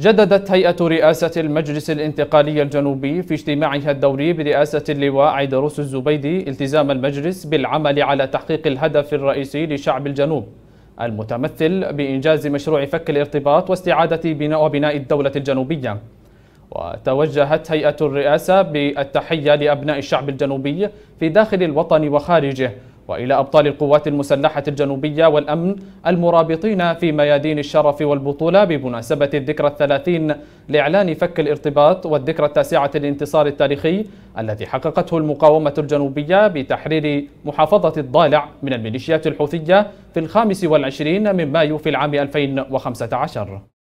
جددت هيئة رئاسة المجلس الانتقالي الجنوبي في اجتماعها الدوري برئاسة اللواء عيدروس الزبيدي التزام المجلس بالعمل على تحقيق الهدف الرئيسي لشعب الجنوب المتمثل بإنجاز مشروع فك الارتباط واستعادة بناء وبناء الدولة الجنوبية وتوجهت هيئة الرئاسة بالتحية لأبناء الشعب الجنوبي في داخل الوطن وخارجه والى ابطال القوات المسلحه الجنوبيه والامن المرابطين في ميادين الشرف والبطوله بمناسبه الذكرى الثلاثين لاعلان فك الارتباط والذكرى التاسعه للانتصار التاريخي الذي حققته المقاومه الجنوبيه بتحرير محافظه الضالع من الميليشيات الحوثيه في الخامس والعشرين من مايو في العام 2015